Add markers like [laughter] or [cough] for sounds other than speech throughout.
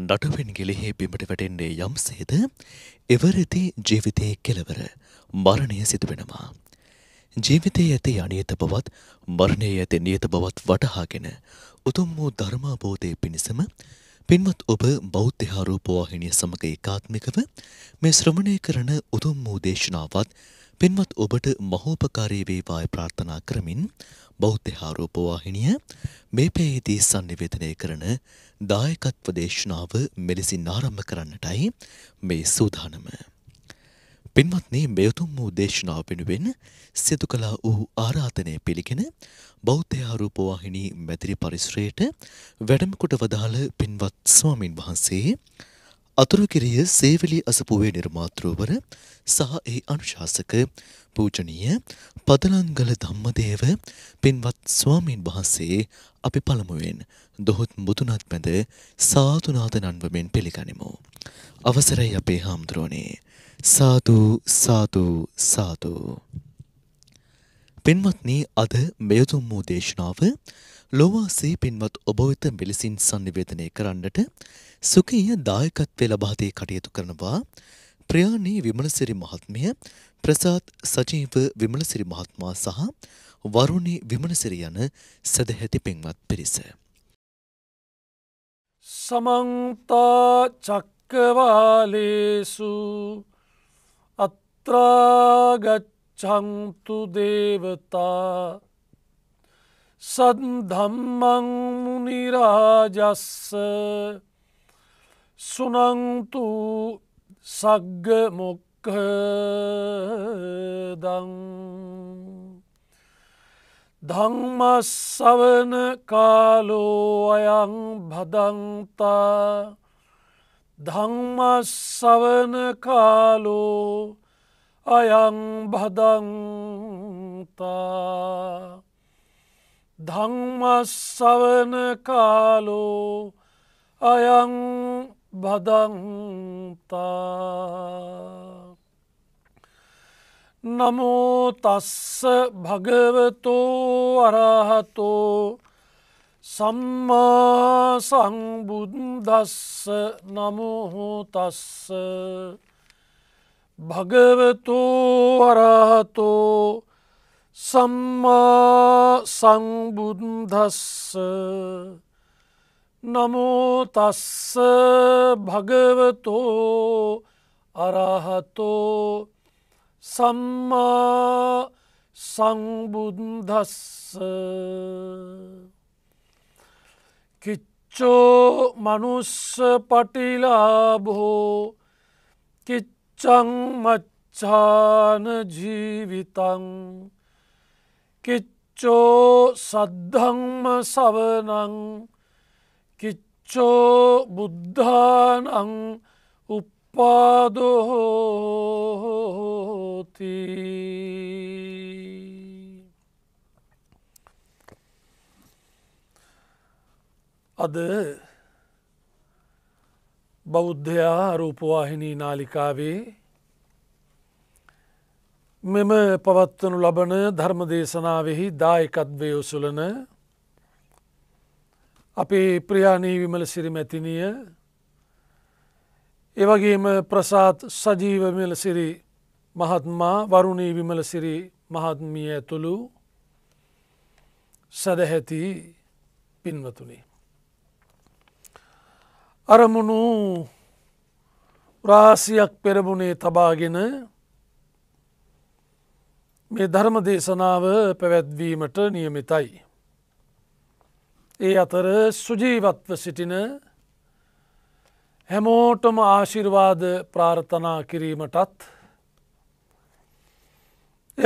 නටුවෙන් ගෙලෙහි බිමට වැටෙන්නේ යම්සේද එවරති ජීවිතයේ කෙලවර මරණය සිදුවෙනවා. ජීවිතයේ ඇති අනියත බවත් මරණයේ ඇති නියත බවත් වටහාගෙන උතුම් වූ ධර්මාබෝධය පිණිසම පින්වත් ඔබ බෞද්ධ හාරූපවාහිනිය සමග ඒකාත්මිකව මේ ශ්‍රමණය කරන උතුම් වූ දේශනාවත් පෙන්වත් ඔබට මහෝපකාරී වේවායි ප්‍රාර්ථනා කරමින් බෞද්ධ ආරෝපවාහිනිය මේ පෙයේදී sannivedanaya කරන දායකත්ව දේශනාව මෙලෙසින් ආරම්භ කරන්නටයි මේ සූදානම. පින්වත්නි මේ උතුම් වූ දේශනාව වෙනුවෙන් සිදු කළා වූ ආරාධනය පිළිගෙන බෞද්ධ ආරෝපවාහිනී මැදිරි පරිසරයේට වැඩම කොට වදාළ පින්වත් ස්වාමින් වහන්සේ අතුරුකිරිය සේවලි අසපුවේ නිර්මාතෘවර සහ ඒ අනුශාසක පූජනීය පදලංගල ධම්මදේව පින්වත් ස්වාමීන් වහන්සේ අපි පළමුවෙන් දොහොත් මුතුනත් මැද සාතුනාද නන්වමින් පිළිගනිමු. අවසරයි අපේ හාමුදුරුවනේ. සාතු සාතු සාතු. පින්වත්නි අද මෙයතුම් වූ දේශනාව ලොවාසේ පින්වත් ඔබ වෙත මෙලෙසින් sannivedanaya කරන්නට සුඛීය දායකත්වයේ ලබා දී කටයුතු කරනවා ප්‍රයාණී විමලසිරි මහත්මිය ප්‍රසාද් සජීව විමලසිරි මහත්මයා සහ වරුණි විමලසිරි යන සදැහැති පින්වත් පිරිස සමන්ත චක්කවාලේසු අත්‍රා ගච්ඡන්තු දේවතා සද්ධම්මං මුනිරාජස්ස සුනංතු සග්ග මොක්හදං ධංමස්සවන කාලෝ අයං භදන්තා ධංමස්සවන කාලෝ අයං භදන්තා ධංමස්සවන කාලෝ අයං බදන්තා නමෝ තස්ස භගවතෝ අරහතෝ සම්මා සංබුද්දස්ස නමොහෝ තස්ස භගවතෝ අරහතෝ සම්මා සංබුද්ධස්ස නමෝතස්ස භගවතෝ අරහතෝ සම්මා සංබුද්ධස්ස කිච්චෝ මනුස්ස පටිලාබෝ කිච්චං මච්චාන ජීවිතං කිච්චෝ සද්ධංම සවනං කිච්චෝ බුද්ධානං උප්පාදොහෝති අද බෞද්ධයා රූපවාහිනී නාලිකාවේ මෙම පවත්වනු ලබන ධර්ම දේශනාවෙහි දායකත්වයෝසුලන අපේ ප්‍රයාණී විමල සිරිමැතිනිය එවගේම ප්‍රසාත් සජීවමලසිරි මහත්මා වරුණී විමලසිරි මහත්මිය ඇතුළු සැදැහැති පින්වතුනි. අරමුණු රාසියක් පෙරමුණේ තබාගෙන මේ ධර්ම දේශනාව පැවැත්වීමට නියමිතයි. ඒ අතර සුජීවත්ව සිටින හැමෝටම ආශිර්වාද ප්‍රාර්ථනා කිරීමටත්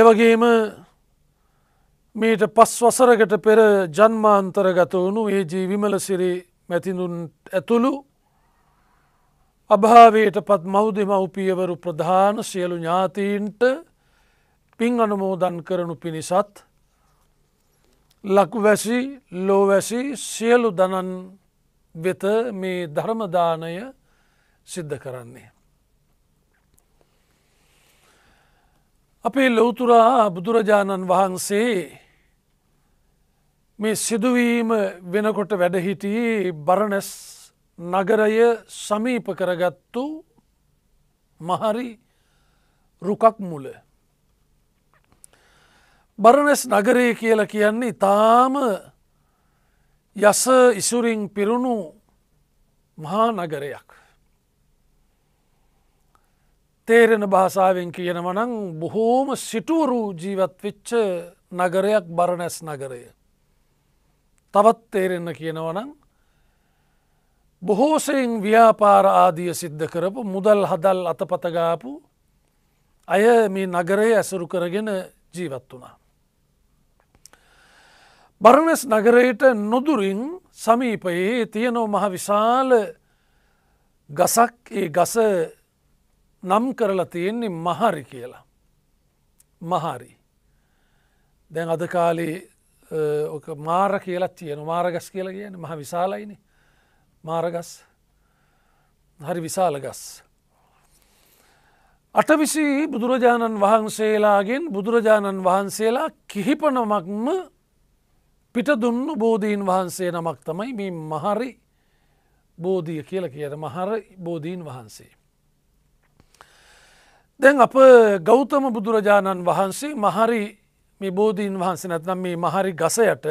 එවගේම මීට පස් වසරකට පෙර ජන්මාන්තරගත වුණු ඒ ජීවිමලසිරි මැතිඳුන් ඇතුළු අභාවයට පත් මෞදෙම උපියවරු ප්‍රධාන සියලු ඥාතීන්ට පින් අනුමෝදන් කරනු පිණිසත් ලකුවැසි ලෝවැසි සියලු දනන් වෙත මේ ධර්මදානය සිද්ධ කරන්නේ. අපේ ලොවතුරා බුදුරජාණන් වහන්සේ මේ සිදුවීම වෙනකොට වැඩහිටී බරණැස් නගරය සමීප කරගත්තු මහරි රුකක් මුල. බරණැස් නගරය කියල කියන්නේ ඉතාම යස ඉසුරින් පිරුණු මහා නගරයක්. තේරෙන භාසාාවෙන් කියනවනං බොහෝම සිටුවරු ජීවත් විච්ච නගරයක් බරණැස් නගරය. තවත් තේරෙන්න කියනවනං බොහෝසයෙන් ව්‍යාපාර ආදිය සිද්ධ කරපු මුදල් හදල් අතපතගාපු අය මේ නගරය ඇසුරු කරගෙන ජීවත් වනා. බරණස් නගරයට නොදුරින් සමීපයේ තියනෝ මහ විශාල ගසක් ඒ ගස නම් කරලා තියෙන්නේ මහරි කියලා. මහරි. දැන් අද කාලේ මාර කියලත් තියෙන මාරගස් කියලා කියන මහ විශාලයින මාරගස් හරි විශාල ගස්. අටවිසි බුදුරජාණන් වහන්සේලාගෙන් බුදුරජාණන් වහන්සේලා කිහිපනමක්ම පිටදුන්නු බෝධීන් වහන්සේ නමක් තමයි මේ මහරි බෝධිය කියල කියන මහර බෝධීන් වහන්සේ. දැන් අප ගෞතම බුදුරජාණන් වහන්සේ මහරි මේ බෝධීන් වහන්සේ නැත්නම් මේ මහරි ගසයට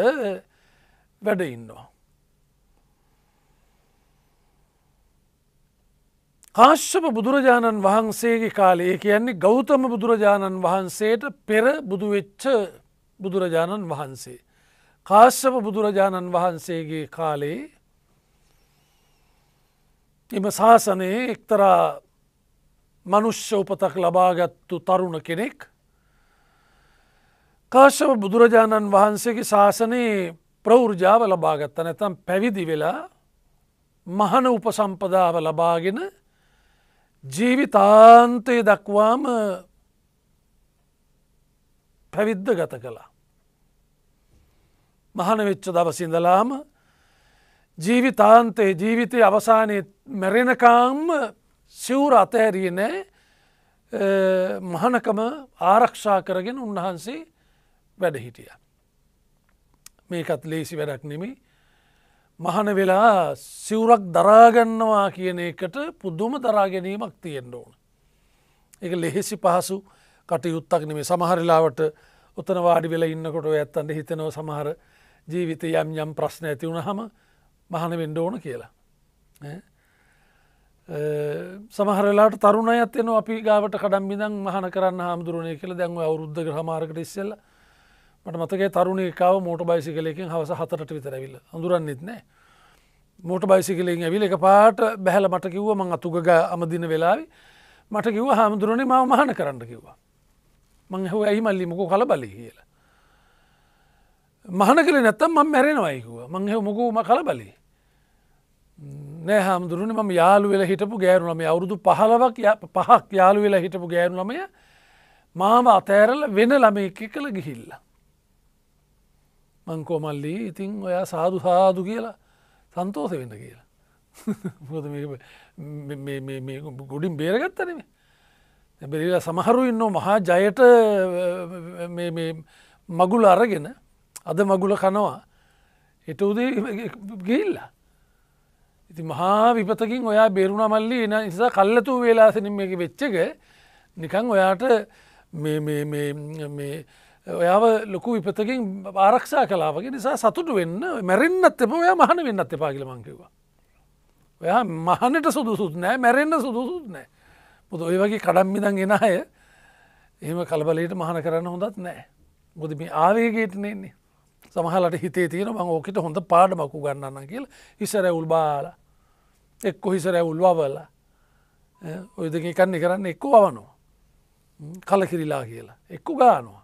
වැඩඉන්නවා. කාශ්‍යප බුදුරජාණන් වහන්සේගේ කාලේ කියන්නේ ගෞතම බුදුරජාණන් වහන්සේට පෙර බුදුවෙච්ච බුදුරජාණන් වහන්සේ. කාශ්‍යප බුදුරජාණන් වහන්සේගේ කාලේ එම ශාසනයේ එක්තරා මනුෂ්‍ය උපතක් ලබාගත්තු තරුණ කෙනෙක් කාශ්‍යප බුදුරජාණන් වහන්සේගේ ශාසනයේ ප්‍රෞර්ජාව ලබාගත්ත නැතම් පැවිදි වෙලා මහන උපසම්පදාව ලබාගෙන ජීවිතාන්තය දක්වාම පැවිද්ද ගත කලා. මහනවෙච්ච දවසිඳලාම ජීවිතාන්තයේ ජීවිතය අවසානය මැරෙනකාම්ම සිවුර අතහැරිය නෑ මහනකම ආරක්ෂා කරගෙන උන්වහන්සේ වැඩහිටිය. මේකත් ලේසි වැඩක් නෙමි මහන වෙලා සිවුරක් දරාගන්නවා කියන එකට පුද්දුම දරාගැනීමක් තියෙන්ට ඕන. එක ලෙහෙසි පහසු කටයුත්තක් නෙමේ සමහරිලාවට උතන වාඩි වෙලා ඉන්නකොට ඇත්තන්ට හිතනව සමහර ජීවිත යම් යම් ප්‍රශ්න ඇති වුණ හම මහන වෙන්ඩ ඕන කියලා. සමහරලාට තරුණ ඇත්තන අපි ගාවට කඩම්බිදන් මහන කරන්න හාමුදුරුවනය කියල දැන්ව අවරුද්ධ ග්‍රහමාරකට ඉස්සල්ල මට මතක තරුණකාව මෝට බයිසි කලයකින් හවස හතරට විතරවිල්ල අඳුරන්නෙත් නෑ. මෝට බයිසිකලෙන් ඇවිල එක පාට බැහල මට කිව්ව මං අතුග අමදින වෙලාවි මට කිව්ව හාමුදුරනේ ම මහන කරන්න කිව්වා. මං හව ඇයි මල්ලි මොක කල බලි කියලා. මහන කළ නැත්තම් ම මැරෙනවයිකුව මංහ මොකූම කල බලි නෑ හාමුදුරුවන ම යාලු වෙලා හිටපු ගෑරුනම අවුරුදු පහලවක් පහක් යාලු වෙලා හිටපු ගෑරුනමය මාව අතෑරල වෙන ළමයක කළ ගිහිල්ල. මංකෝමල්ලී ඉතිං ඔයා සාදු සාදු කියලා සන්තෝස වෙන්න කියලා. [laughs] ගොඩින් බේරගත්තනම බෙරිලා සමහරු ඉන්න මහා ජයට මගුල අරගෙන අද මගුල කනවා එට උදේ ගිල්ලා ඉති මහා විපතකින් ඔයා බේරුණ මල්ලි එන නිසා කල්ලතු වෙලාසනම් එක වෙච්චක නිකං ඔයාට ඔයාව ලොකු විපතකින් ආරක්ෂා කලාවගේ නිසා සතුට වෙන්න මැරෙන්න්නත් එප ඔයා මහන වෙන්නත් එපාගලමංකිවා. ඔයා මහනට සුදුසුත් නෑ මැරෙන්න්න සුදුසුත් නෑ මුද ඔය වගේ කඩම්මිදන් එෙන අය එහෙම කලබලට මහන කරන්න හොඳත් නෑ බොද මේ ආවේගේටනෙන්නේ සමහලට හිතේ තියෙන ම ඕකට හොඳ පාඩමකු ගන්නන්න කියල ඉසර උල්බාල එක්කො හිසර උල්වාබල ඔය දෙක කන්නේ කරන්න එක්කු අවනවා කලකිරිලා කියලා එක්කු ගානවා.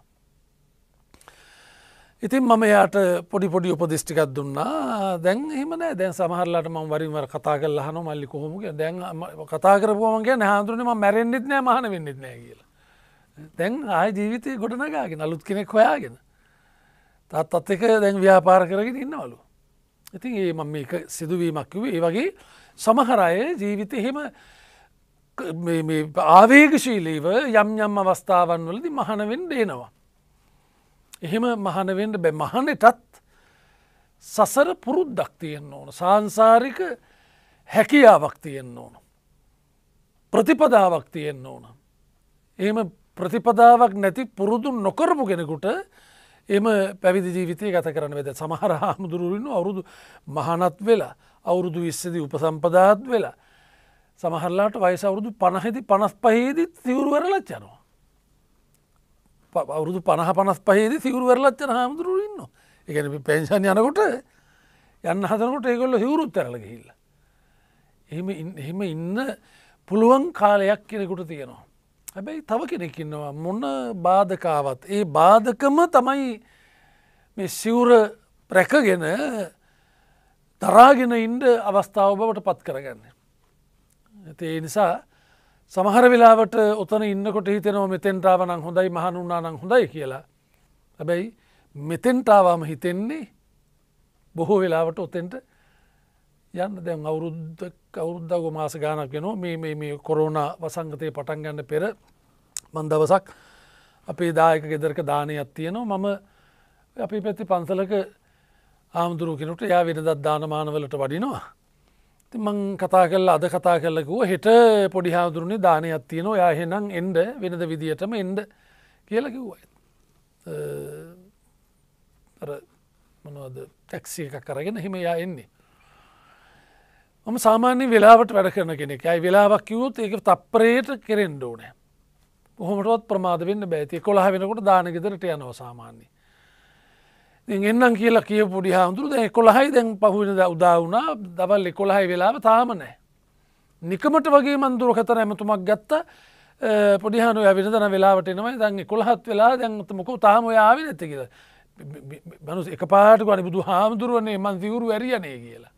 ඉතින් මම යාට පොඩි පොඩි උපදිෂ්ටිකක් දුන්නා දැන් එහමන දැන් සහරලට ම වරිවර කතා කල් හන මල්ලි කොහොමගේ දැන් කතා කරපුුවමගේ නහාන්තුරනම මැරෙන්ඩිත් නෑ මහන වෙන්නෙත් නෑ කියලා. දැන් ආය ජීවිතය ගොඩනගාගෙන අලුත් කෙනෙක් හොයාගෙන තාත්තත් එක දැන් ව්‍යාපාර කරගෙන ඉන්නවලු. ඉතින් ඒ මම සිදුවීමක්කිව ඒ වගේ සමහරය ජීවිත එහෙම ආවේගශීලීව යම් යම් අවස්ථාවන් වලදි මහනවෙන් දේනවා. එහෙම මහනවෙන්ට බැ මහනෙටත් සසර පුරුද්දක් තියෙන් ඕන සංසාරික හැකියාවක් තියෙන් ඕන. ප්‍රතිපදාවක් තියෙන් ඕන. එහෙම ප්‍රතිපදාවක් නැති පුරුදු නොකරපු කෙනෙකුට එම පැවිදි ජීවිතය ගත කරන්න වෙද සමහර හාමුදුරුවන්න අවුරුදු මහනත් වෙලා අවුරුදු විස්සදි උපසම්පදාත් වෙලා සමහරලාට වයිස අවුරුදු පණහෙති පනස් පහේදි සිවරුවරලත් යනවා. අවුරුදු පණහ පනස් පහේදි සිවරුවරලත් යන හාමුදුරුවන්න එකන පෙන්ෂන් යනකොට යන්න හතනකොට ඒකොල්ල හිවරුත් තරලගහිල්ල. එහෙම ඉන්න පුළුවන් කාලයක් කෙනෙකුට තියෙනවා. හැබැයි තව කෙනෙක් ඉන්නවා මොන බාධකාවත් ඒ බාධකම තමයි මේ සිවුර රැකගෙන දරාගෙන ඉන්ඩ අවස්ථාව බවට පත් කරගන්න. ඇති ඒ නිසා සමහර වෙලාට ඔතන ඉන්නකොට හිතෙනව මෙතෙන්ටාවනං හොඳයි මහනුන්නානං හොඳයි කියලා හැබැයි මෙතෙන්ටාවාම හිතෙන්නේ බොහෝ වෙලාවට ඔතෙන්ට යන්න දැන් අවුරුද්ධ කවුරුද්දක මාස ගානක් ගෙන මේ මේ කොරෝණ වසංගතය පටන් ගන්න පෙර මන්දවසක් අපේ දායක ගෙදරක දානයක් තියනවා මම අපි පැති පන්සලක ආමුදුරුකෙනුට යා විරදත් දානමානවලට වඩිනවා. ති මං කතා කල්ල අද කතා කල්ලකුව හෙට පොඩි හාමුදුරුණේ දානයක් තියනවා යාහෙනම් එන්ඩ වෙනද විදිහටම එන්ඩ කියලකිව්වයි. මනවද තැක්සිය එකක් කරගෙන හිම යා එන්නේ. මම සාමාන්‍ය වෙලාවට වැඩ කරන කෙනෙක් අයි වෙලාවක් කිවූත් ඒක තප්පරයට කෙරෙන් ඕනෑ පොහොමටත් ප්‍රමාද වෙන්න බැති කොළහ වෙනකොට දානගෙදරට යනව සාමාන්‍ය එන්නම් කියලා කිය පුඩි හාමුදුරු දැ කොළහයි දැන් පහුවෙන උදාවුණා දවල් එකොළහයි වෙලාව තාම නෑ නිකමට වගේ මන්දුර කතර ඇමතුමක් ගත්තා පොඩිහන ඇවිදන වෙලාට නමයි දන්න කොළහත් වෙලා දැන්ත මොක තාම යාව නැතිකද බනු එක පාට ගනි බුදු හාමුදුරුවන්නේ මන් සිවරු වැරියනේ කියලා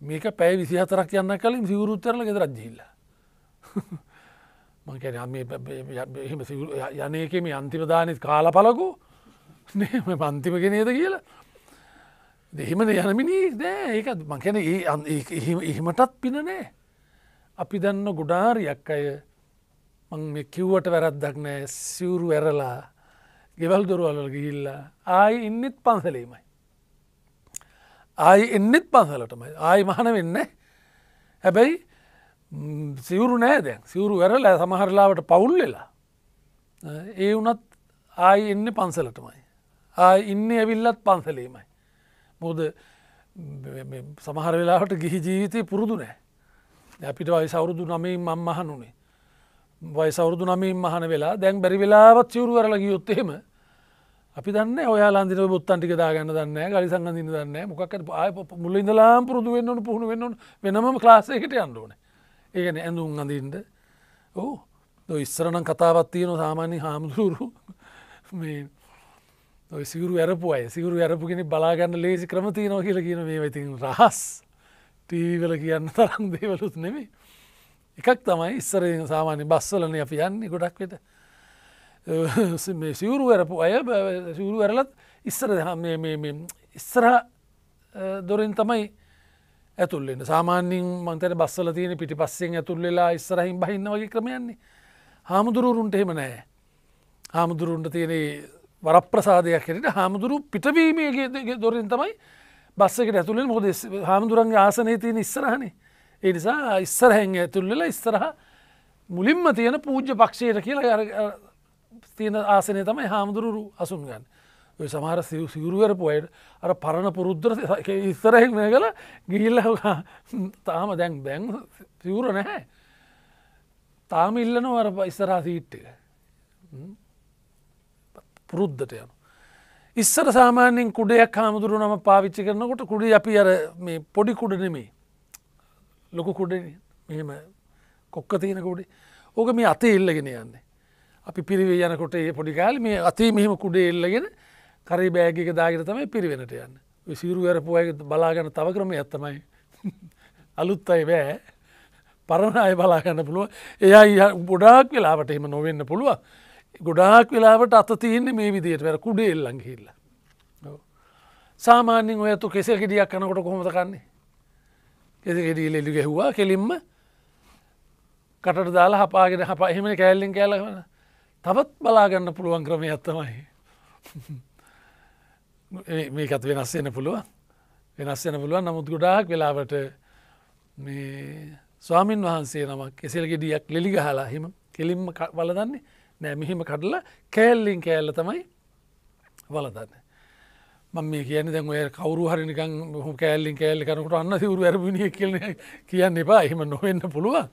මේක පැයි විසි හතරක් යන්න කලින් සිවරුත්තරල ගෙදරත් ජිල්ල [laughs] මංකැන එහෙම යනයකෙම අන්තිමදානත් කාලපලකු [laughs] නම පන්තිම කෙනේද කියලා දෙහෙමන යනමිනී දෑ ඒකත් මංකැන එහෙමටත් පින නෑ අපි දන්න ගොඩාරියක් අය මං කිව්වට වැරද්දක් නෑ සිවුරු ඇරලා ගෙවල් දොරුවල්ල ගිහිල්ලා ආයි ඉන්නෙත් පන්සලීමයි ආය එන්නෙත් පන්සලටම ආය මහන වෙන්න හැබැයි සිවරු නෑ දැන් සිවරු වැරල සමහරලාවට පවුල් වෙලා ඒ වනත් ආය එන්න පන්සලටමයි ආය ඉන්න ඇවිල්ලත් පන්සලීමයි බෝද සමහර වෙලාට ගිහි ජීවිතය පුරුදු නෑ අපිට වයි සවුරුදු නමින් මං මහනුනේ වයි සවුරුදු නමින් මහන වෙලා දැන් බැරි වෙලාවත් සිවරු වැරල ගියොත්තේෙම අපි දන්න ඔයාලාන්දින බොත්තන්ටික දාගන්න දන්න ගලි සංගඳින දන්න මොකක් මුල ඉඳලාම් පුරුදු වෙන්නට පුහුණු වෙන්නට වෙනම ලාසයකට අන්ඩුවන ඒකන ඇඳුම් අඳීන්ට ඕ ද ඉස්සරනම් කතාවත්තියන සාමාන්‍ය හාමුදුරු මේ සිගුරු ඇරපු අය සිගුරු ඇරපුගෙන බලාගන්න ලේසි ක්‍රමති නෝ කියල කියන මේ වෙතින් රහස් ටීවල කියන්න [laughs] තරම් දේවලුත් නෙමේ එකක් තමයි ඉස්සර සාමාන්‍ය බස්සලන අපි යන්නේ ගොඩක් වෙට සිවුරු වැරපු අය සිවුරු වැරලත් ඉස්සර ඉස්සරහ දොරින් තමයි ඇතුල්ලෙන සාමාන්‍යින් මන්තර බස්සල තියෙන පිටි පස්සෙන් ඇතුල්ලෙලා ඉස්සරහින් බහින්න වගේ ක්‍රමයන්නේ හාමුදුරුවරුන්ට එහෙම නෑ හාමුදුරුන්ට තියෙන වරප්‍රසාධයක් කෙරට හාමුදුරු පිටවීමේගේ දොරින් තමයි බස්සකට ඇතුළෙන් හොද හාමුදුරන්ගේ ආසනය තියෙන ඉස්සරහනේ ඒ නිසා ඉස්සරහැන් ඇතුල්ලලා ඉස්සරහ මුලින්ම තියෙන පූජ්‍ය පක්ෂයට කියලා තියෙන ආසනය තමයි හාමුදුරු අසුන් ගන්න සමහර සිවරුවරපු අයට අර පරණ පුරුද්දර ඉස්සරහෙක් මේ කළ ගිහිල්ල [laughs] තාම දැන් දැන් සිවුර නැහැ තාම ඉල්ලන වර ඉස්සරා සීට්ටක පුරුද්ධට යනු ඉස්සර සාමාන්‍යෙන් කුඩයක් හාමුදුරු නම පාවිච්චි කරනකොට කුඩි අපි අර මේ පොඩි කුඩ නෙමේ ලොකු කුඩ මෙම කොක්ක තියෙන කුඩි ඕක මේ අතේ ඉල්ලගෙන යන්නේ අපි පිරිවේ යනකොට ඒ පොඩිකාල මේ අති මෙහිම කුඩේ එල්ලගෙන කරි බෑගක දාගෙන තමයි පිරිවෙනට යන්න සිරු වැරපු අය බලාගන්න තව ක්‍රම ඇත්තමයි [laughs] අලුත් අයි බෑ පරණ අය බලාගන්න පුළුව එයා ගොඩාක් වෙලාවට එම නොවෙන්න පුළුව ගොඩාක් වෙලාවට අත තියන්නේ මේ විදියට වැර කුඩේ එල්ලඟ හිල්ල සාමාන්‍යෙන් ඔයතු කෙසල් ගෙඩියක් කනකොට කොහොමත කන්නේ කෙසි ගෙඩිය එලි ගැහවා කෙලින්ම කටට දාලා හපාගෙන හපා එහෙම කෑල්ලෙන් කෑලවන තවත් බලාගන්න පුළුවන් ක්‍රමය ඇත්තමයි. මේකත් වෙනස්සෙන පුළුවන් වෙනස්සෙන පුළුවන් නමුත් ගොඩාක් වෙලාවට ස්වාමීන් වහන්සේ නමක් එසෙල්ගේ ඩියක් ලෙලි ගහලා හිම කෙලින්ම වලදන්නේ නෑ මෙහිම කඩලා කෑල්ලින් කෑල්ල තමයි වලදන්න. මම මේ කියන දැන් ඔය කවරු හරිනිකන් හොම කෑල්ලින් කෑල්ලි කරනකට අන්න සිවරු ඇරබිණිය කියල කියන්න එපා එහෙම නොවෙන්න පුළුවන්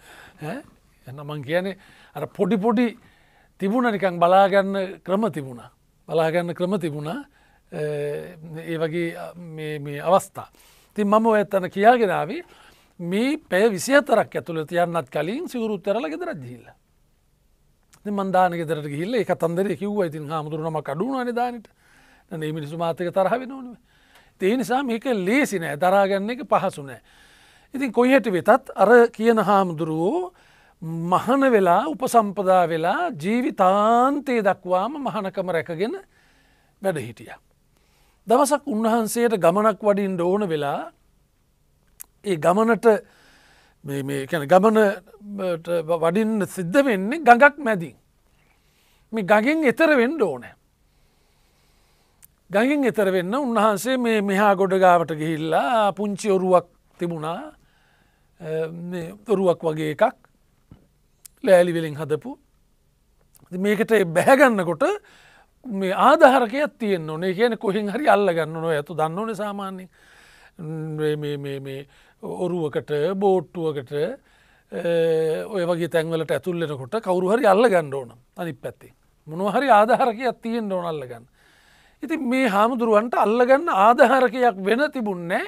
එන්න මං කියන්නේ අර පොඩි පොඩි තිබුණනිකං බලාගන්න ක්‍රම තිබුණා බලාගන්න ක්‍රම තිබුණා ඒ වගේ අවස්ථා. තින් මම ඇත්තන කියාගෙනාව මේ පැය විසියතරක් ඇතුළ තියන්නත් කලින් සිවරුත්තරල ගෙදර දිහිල්ල. මන්දාන ගෙදරට ගිල්ල එක තන්දර කිව්ව ඉතින් හාමුදුරනම කඩුුණ නිදානට නේ මිනිසු මාතක තරහ වෙන ඕනුව. ඒ නිසා මේක ලේසි නෑ දරාගන්න එක පහසු නෑ. ඉතින් කොයිහට වෙතත් අර කියන හාමුදුරුවෝ මහන වෙලා උපසම්පදා වෙලා ජීවිතාන්තයේ දක්වාම මහනකම රැකගෙන වැඩ හිටිය. දවසක් උන්වහන්සේට ගමනක් වඩින් ඕන වෙලා ඒ ගමනට ගමන වඩින් සිද්ධ වෙන්නේ ගඟක් මැදින්. මේ ගගෙන් එතර වෙන්න ඕනෑ. ගඟින් එතර වෙන්න උන්වහන්සේ මේ මෙහා ගොඩගාවට ගිහිල්ලා පුංචි ඔරුවක් තිබුණා ඔරුවක් වගේ එකක් ලෑලිවෙලින් හදපු මේකට බැහැගන්නකොට මේ ආධහරකයක් තියෙන් ඕනේ කියන කොහෙන් හරි අල්ල ගන්න නො ඇතු දන්නවන සාමාන්‍යෙන් ඔරුවකට බෝට්ටුවකට ඔය වගේ තැන්වලට ඇතුල්ලෙනකොට කවරු හරි අල්ල ගන්න ඕන අනිත් පැත්තේ මොනහරි ආධහරකයක් තියෙන් ඕන අල්ලගන්න ඉති මේ හාමුදුරුවන්ට අල්ලගන්න ආධහරකයක් වෙන තිබුන්නේ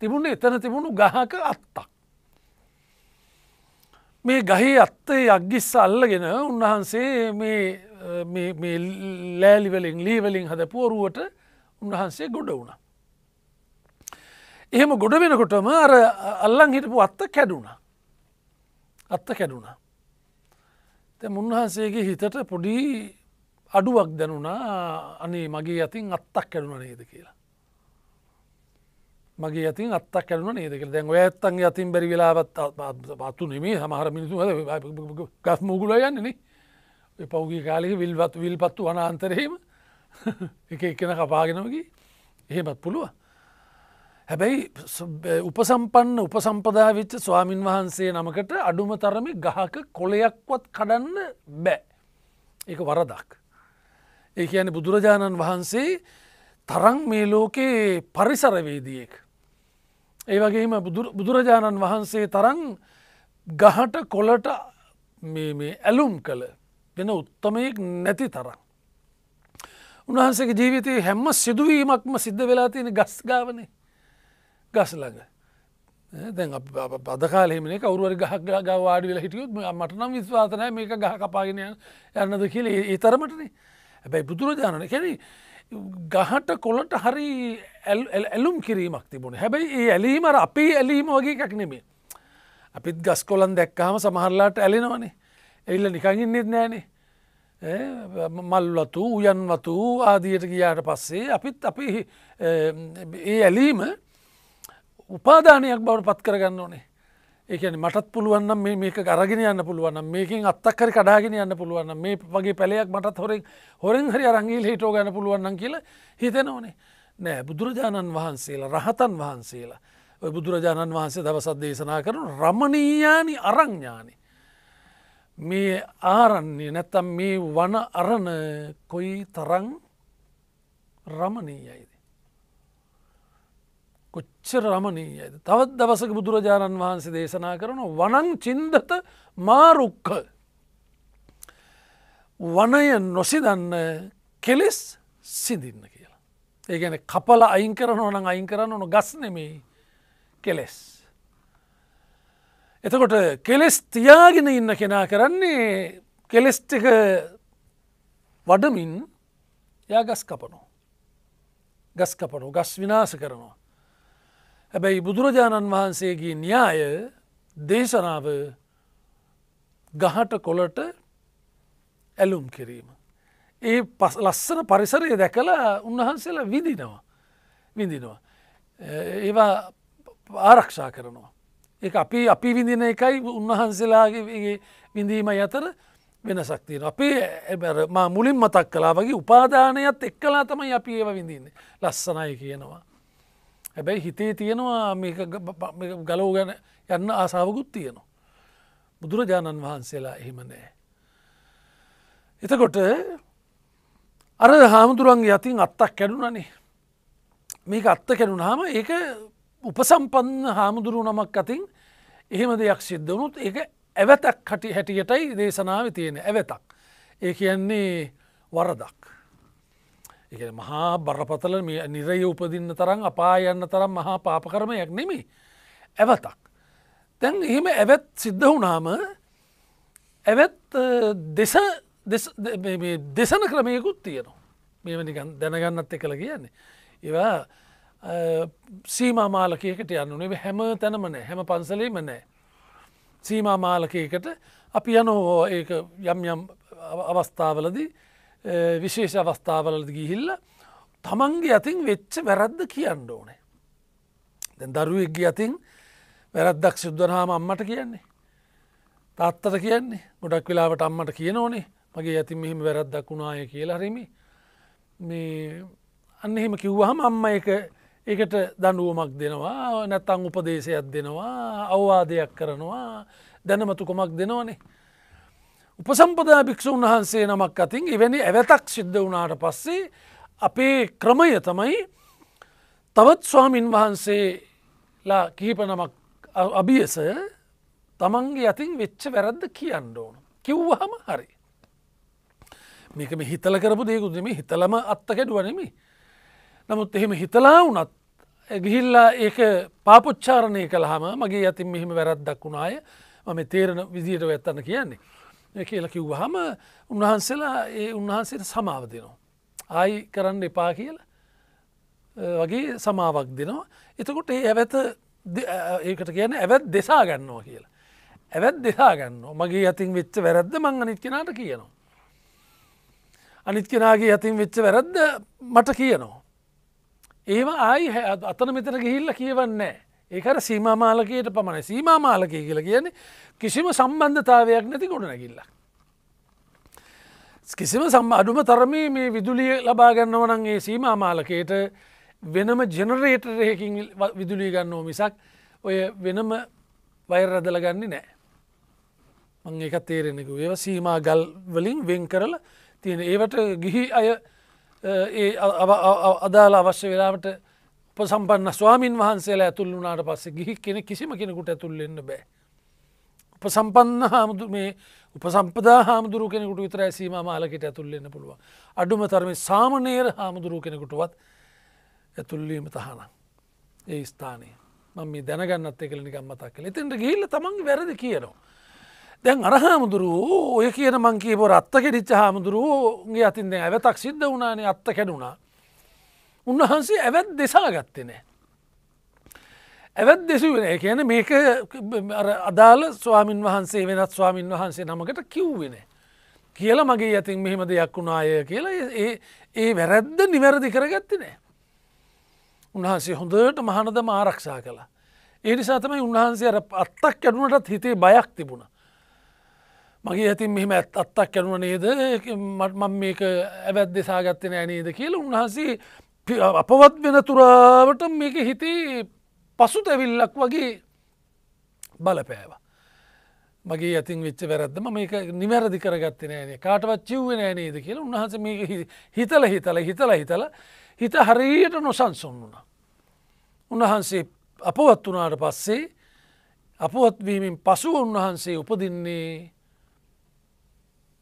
තිබුණ එතන තිබුණු ගහක අත්තක් මේ ගහේ අත්තේ යක්ගිස්ස අල්ලගෙන උන්වහන්සේ මේ ලෑලිවලින් ලීවලින් හද පුවරුවට උන්වහන්සේ ගොඩ වුණ. එහෙම ගොඩ වෙනකොටම අර අල්ලං හිටපු අත්ත කැඩුණ. අත්ත කැඩුණ. තැ උන්වහන්සේගේ හිතට පොඩි අඩුවක් දැනුණා අනේ මගේ අතින් අත්තක් කැඩුණ නේද කියලා. මගේ ඇතින් අත්තක් කැලුන නේදක දැන් ඔය ඇත්තන්ගේ අතින් බැරි වෙලාවත් පත්තු නෙමේ සමහර මිනිසු ගස් මුගුල යන්නේනේ පෞගගේ කාලෙක විල්වත් විල් පත්තු වනාන්තරහෙම [laughs] එක එකන කපාගෙනමගේ එහෙමත් පුළුව. හැබැයි උපසම්පන්න උපසම්පදා විච්ච ස්වාමින් වහන්සේ නමකට අඩුම තරමි ගහක කොලයක්වත් කඩන්න බෑ. ඒ වරදක්. ඒ කියන බුදුරජාණන් වහන්සේ තරං මේ ලෝකයේ පරිසරවේදියෙක් ඒ වගේම බුදුරජාණන් වහන්සේ තරන් ගහට කොලට ඇලුම් කළ වෙන උත්තමයෙක් නැති තරම්. උන්වහන්සේ ජීවිතයේ හැම සිදුවීමක්ම සිද්ධ වෙලා තියෙන ගස් ගාවනේ ගස් ළඟ. දැන් බදකාලෙමන කවරුවර ගහ ගවාඩ වෙලා හිටියුත් මටනම් විශ්වාතනය මේක ගහ කපාගෙන යන්නද කියල ඒ තරමටනේ හැබැයි බුදුරජාණන කැරී ගහට කොලට හරි ඇලුම් කිරීමක් තිබුණ හැබැයි ඒ ඇලීමර අපි ඇලීම වගේ එකක් නෙමේ අපිත් ගස් කොලන් දැක්කහම සමහරලාට ඇලෙනවනේ එල්ල නිකඟින්නෙත් නෑනේ මල්වතු උයන් වතු ආදියට ගියාට පස්සේ අපිත් අපි ඒ ඇලීම උපාධානයක් බවට පත් කරගන්න ඕනේ ඒකන මටත් පුළුවන්නම් මේක අරගෙන යන්න පුළුවන් මේකින් අත්තක්කරි කඩාගෙන යන්න පුළුවන් මේ වගේ පැලයක් මටත් හොරෙන් හොරෙන් හරි අරංගිල් හිටෝ ගැන පුළුවන් කියල හිතෙන ඕනේ නෑ බුදුරජාණන් වහන්සේලා රහතන් වහන්සේලා බුදුරජාණන් වහන්සේ දවසත් දේශනා කරනු රමණීයානි අරංඥානි මේ ආරන්නේ නැත්තම් මේ වන අරණ කොයි තරං රමණීයයිද කොච්චර රමණීයද. තවත් දවසක බුදුරජාණන් වහන්සේ දේශනා කරන වනන් චින්දත මාරුක්ක. වනය නොසිදන්න කෙලෙස් සිදින්න කියලා. ඒගැන කපල අයින් කරන ඕන අයින් කරන්න ඕන ගස් නෙමේ කෙලෙස්. එතකොට කෙලෙස් තියාගෙන ඉන්න කෙනා කරන්නේ කෙලෙස්ටික වඩමින් යා ගස් කපනෝ. ගස් කපනු ගස් විනාස කරනවා. හැබැයි බුදුරජාණන් වහන්සේගේ න්‍යාය දේශනාව ගහට කොලට ඇලුම් කිරීම. ඒ පස් ලස්සන පරිසරය දැකලා උන්වහන්සේලා විඳිනවා විඳිනවා. ඒවා ආරක්ෂා කරනවා. ඒ අපි අපි විඳින එකයි උන්වහන්සේලාගේ විඳීම අතර වෙනසක් තියෙන. අපේ ඇබැර මා මුලින් මතක් කලා වගේ උපාදානයත් එක්කලා තමයි අපි ඒව විඳින්නේ ලස්සනයි කියනවා. හැබැයි හිතේ තියෙනවා ගලෝ ගැන යන්න ආසාාවකුත් තියෙනවා. බුදුරජාණන් වහන්සේලා එහෙමනෑ. එතකොට අර හාමුදුරුවන්ගේ යතින් අත්තක් කැඩුනනේ මේක අත්ත කැඩුනාම ඒක උපසම්පන්න හාමුදුරු නමක් අතින් එහෙම දෙයක් සිද්ධ වනුත් ඒ ඇවතක් හැටියටයි දේශනාව තියෙන ඇවතක් ඒ කියන්නේ වරදක්. එක මහා බරපතල මේ නිරය උපදින්න තරම් අපා යන්න තරම් මහා පාප කරමයක් නෙමේ ඇවතක්. තැන් එහෙම ඇවැත් සිද්ධ වුණාම ඇවැත් දෙස දෙසන ක්‍රමයකුත් තියෙනවා. මෙමනිකන් දැනගන්නත් එකළ කියන්නේ. ඒවා සීමමාලකයකට යන්න නේ හැම තැනමන හැම පන්සලීම නෑ. සීමමාලකයකට අපි යනෝ ඒ යම් යම් අවස්ථාවලදී Eh, විශේෂ අවස්ථාවලද ගිහිල්ල තමන්ගේ අතින් වෙච්ච වැරද්ද කියන්න ඕනේ. දැන් දරුවෙක්ග අතින් වැරද්දක් සිද්ධනාම අම්මට කියන්නේ. තාත්තට කියන්නේ ගොඩක් වෙලාවට අම්මට කියන ඕනේ මගේ ඇති මෙහිම වැරද්දක් වුණාය කියලා හරිමි මේ අන්න එහෙම කිව්වහම අම්ම එක ඒකට දඩුවමක් දෙනවා නැත්තං උපදේශයක් දෙනවා අවවාදයක් කරනවා දැනමතුකොමක් දෙනවනේ උපසම්පදා භික්‍ෂූන් වහන්සේ නමක් අතින් එවැනි ඇවතක් සිද්ධ වනාට පස්සේ අපේ ක්‍රමය තමයි තවත් ස්වාමින් වහන්සේලා කිහිපනමක් අභියස තමන්ගේ අතින් වෙච්ච වැරද්ද කියන්න ඕන. කිව්වහම හරි. මේක මේ හිතල කරපු දෙකුද මේ හිතලම අත්ත කැඩුවනෙමි. නමුත් එහෙම හිතලා වනත් ගිහිල්ලා ඒක පාපොච්චාරණය කළ හම මගේ අතින් මෙහෙම වැරද්දක් වුණාය මම තේරණ විදියට වැත්තන්න කියන්නේ. කියලා කිව්ව හම උන්වහන්සේලා ඒ උන්වහන්සේට සමාව දෙනවා. ආයි කරන්න එපා කියලා වගේ සමාවක් දෙනවා. එතකොට ඒ ඇවැත ඒකට කියන ඇවැත් දෙසා ගන්නවා කියලා. ඇවැත් දෙසා ගන්න මගේ අතින් වෙච්ච වැරද්ද මං අනිත් කෙනට කියනවා. අනිත් කෙනගේ අතින් වෙච්ච වැරද්ද මට කියනවා. ඒවා ආයි අතන මෙතන ගිහිල්ල කියවන්නේ. ඒකට සීමමාලකයට පමණ සීමමාලකය කියලා කියන්නේ කිසිම සම්බන්ධතාවයක් නැති ගොඩනැකිල්ලක්. කිසිම සම් අඩුම තරම මේ විදුලිය ලබා ගන්නවනන් ඒ සීමමාලකයට වෙනම ජනරේටරයකින් විදුලිය ගන්නෝ මිසක් ඔය වෙනම වයරදල ගන්න නෑ. මං එක තේරෙනෙකු ඒව සීමා ගල් වලින් වෙන් කරල තියෙන ඒවට ගිහි අය ඒ අදාළ අවශ්‍ය වෙලාවට උපසම්පන්න ස්වාමීන් වහන්සේලා ඇතුල් වුනාට පස්සේ ගිහි කෙන කිසිම කෙනෙකුට ඇතුල්ලෙන්න බෑ. උපසම්පන්න හාමුදු මේ උපසම්පදා හාමුදුරු කෙනෙකුට විතර ඇසීම මාලකට ඇතුල්ලෙන්න පුළුව. අඩුම තරම සාමනේර හාමුදුරු කෙනෙකුටවත් ඇතුල්ලීම තහනම්. ඒ ස්ථානයේ මම මේ දැනගන්නත් එකල නිකම් මතක් කළ එතෙන්ට ගිහිල්ල තමන් වැරදි කියනවා. දැන් අරහාමුදුරුවෝ ඔය කියන මංකීපොර අත්ත කෙඩිච්ච හාමුදුරුවෝගේ අතින්ද ඇවතක් සිද්ධ වනානේ අත්ත කැඩුණා උන්වහන්සේ ඇවැත් දෙසා ගත්තෙනෑ. ඇවැත් දෙසුවෙන කියන මේක අදාළ ස්වාමින් වහන්සේ වෙනත් ස්වාමින් වහන්සේ නමකට කිව්වෙන. කියල මගේ ඇතින් මෙහෙම දෙයක් වුණාය කියලා ඒ ඒ වැරැද්ද නිවැරදි කරගත්ති නෑ. උන්වහන්සේ හොඳට මහනදම ආරක්ෂා කලා. ඒ නිසා තමයි උන්වහන්සේ අත්තක් ඇඩුනටත් හිතේ බයක් තිබුණ. මගේ ඇතින් මෙම ඇත් අත්තක් කැනුව නේද මට මං මේක ඇවැත් දෙසාගත්තෙන ඇනේද කියලා උන්හන්සේ අපවත් වෙන තුරාවට මේක හිතේ පසු තැවිල්ලක් වගේ බලපෑවා. මගේ ඇතින් වෙච්ච වැරද්දම මේක නිවැරදි කරගත්ත නෑනේ කාටවත් චිව්ව නෑනේද කියලා උන්හස මේක හිතල හිතල හිතල හිතල හිත හරියට නොසන්සුන් වුණා. උන්වහන්සේ අපවත් වනාට පස්සේ අපවත්වීමෙන් පසුව උන්වහන්සේ උපදින්නේ